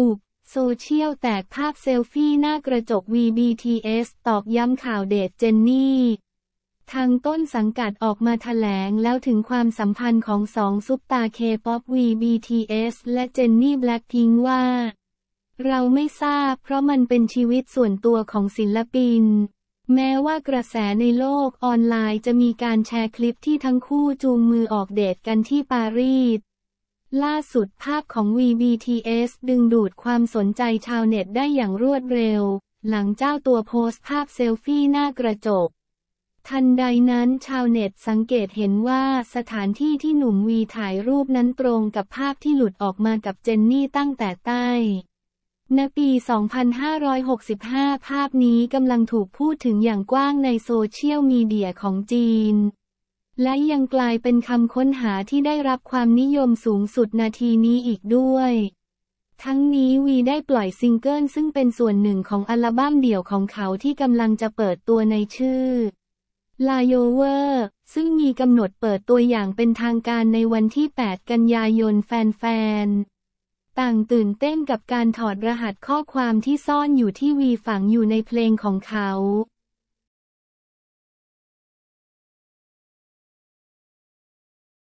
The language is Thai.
อุบโซเชียลแตกภาพเซลฟี่หน้ากระจก VBTS ตอกย้ำข่าวเดทเจนนี่ ทางต้นสังกัดออกมาแถลงแล้วถึงความสัมพันธ์ของสองซุปตาร์เคป๊อป VBTS และเจนนี่แบล็กพิงว่า เราไม่ทราบเพราะมันเป็นชีวิตส่วนตัวของศิลปิน แม้ว่ากระแสในโลกออนไลน์จะมีการแชร์คลิปที่ทั้งคู่จูงมือออกเดทกันที่ปารีสล่าสุดภาพของ VBTS ดึงดูดความสนใจชาวเน็ตได้อย่างรวดเร็ว หลังเจ้าตัวโพสต์ภาพเซลฟี่หน้ากระจก ทันใดนั้นชาวเน็ตสังเกตเห็นว่าสถานที่ที่หนุ่มวีถ่ายรูปนั้นตรงกับภาพที่หลุดออกมากับเจนนี่ตั้งแต่ใต้ในปี 2565 ภาพนี้กำลังถูกพูดถึงอย่างกว้างในโซเชียลมีเดียของจีนและยังกลายเป็นคำค้นหาที่ได้รับความนิยมสูงสุดนาทีนี้อีกด้วย ทั้งนี้วีได้ปล่อยซิงเกิลซึ่งเป็นส่วนหนึ่งของอัลบั้มเดี่ยวของเขาที่กำลังจะเปิดตัวในชื่อลาโยเวอร์ซึ่งมีกำหนดเปิดตัวอย่างเป็นทางการในวันที่ 8 กันยายนแฟนๆต่างตื่นเต้นกับการถอดรหัสข้อความที่ซ่อนอยู่ที่วีฝังอยู่ในเพลงของเขา